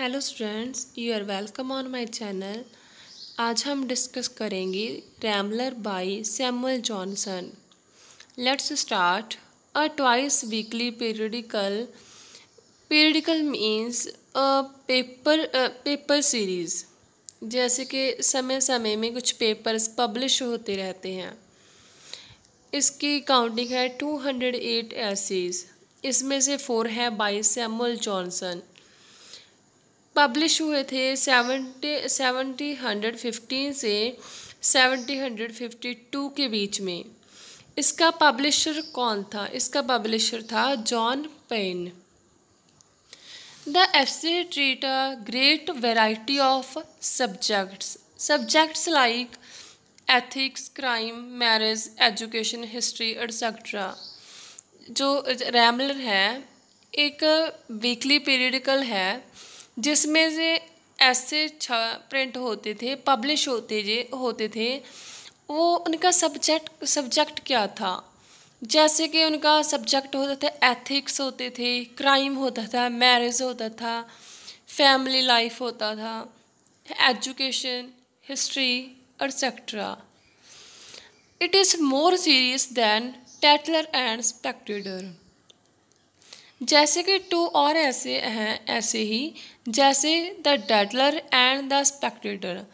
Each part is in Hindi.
Hello students you are welcome on my channel आज हम डिस्कस करेंगे Rambler by Samuel Johnson let's start a twice weekly periodical periodical means paper paper series जैसे कि समय समय में कुछ पेपर्स पब्लिश होते रहते हैं इसकी काउंटिंग है टू हंड्रेड एट एसीज इसमें से फोर है बाई सैमुअल जॉनसन पब्लिश हुए थे सेवेंटी सेवेंटी हंड्रेड फिफ्टीन से सेवेंटी हंड्रेड फिफ्टी टू के बीच में इसका पब्लिशर कौन था इसका पब्लिशर था John Payne the essays treat a great variety of subjects subjects like ethics crime marriage education history et cetera जो रैमलर है एक वीकली पीरियडिकल है जिसमें से ऐसे प्रिंट होते थे पब्लिश होते जे होते थे वो उनका सब्जेक्ट सब्जेक्ट क्या था जैसे कि उनका सब्जेक्ट होता था एथिक्स होते थे क्राइम होता था मैरिज होता था फैमिली लाइफ होता था education history et cetera it is more serious than Tatler and Spectator जैसे कि टू और ऐसे हैं ऐसे ही जैसे the Tatler and the Spectator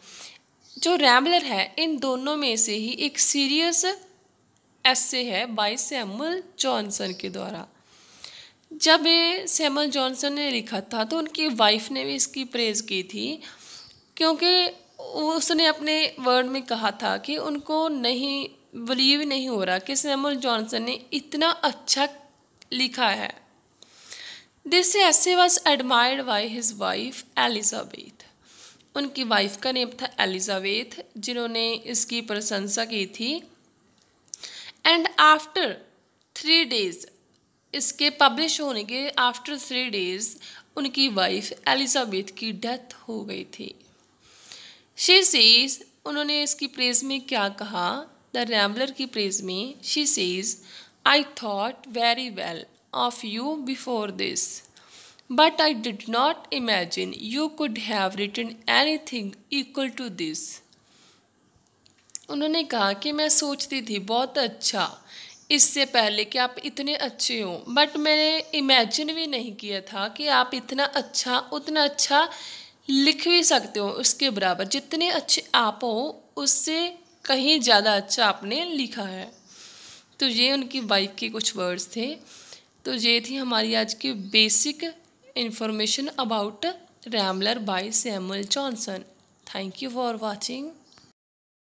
जो रैम्बलर है इन दोनों में से ही एक सीरियस ऐसे है बाई सैमुअल जॉनसन के द्वारा जब ये सैमुअल जॉनसन ने लिखा था तो उनकी वाइफ ने भी इसकी प्रेज़ की थी क्योंकि उसने अपने वर्ड में कहा था कि उनको नहीं बिलीव नहीं हो रहा कि सैमुअल जॉनसन ने इतना अच्छा लिखा है this essay was admired by his wife Elizabeth उनकी वाइफ का नेम था एलिजाबेथ जिन्होंने इसकी प्रशंसा की थी एंड आफ्टर थ्री डेज इसके पब्लिश होने के आफ्टर थ्री डेज उनकी वाइफ एलिजाबेथ की डेथ हो गई थी शी सीज उन्होंने इसकी प्रेज में क्या कहा द रैम्बलर की प्रेज में she says I thought very well of you before this. But I did not imagine you could have written anything equal to this. उन्होंने कहा कि मैं सोचती थी बहुत अच्छा इससे पहले कि आप इतने अच्छे हों बट मैंने इमेजिन भी नहीं किया था कि आप इतना अच्छा उतना अच्छा लिख भी सकते हो उसके बराबर जितने अच्छे आप हो उससे कहीं ज़्यादा अच्छा आपने लिखा है तो ये उनकी वाइफ के कुछ वर्ड्स थे तो ये थी हमारी आज की basic information about Rambler by Samuel Johnson thank you for watching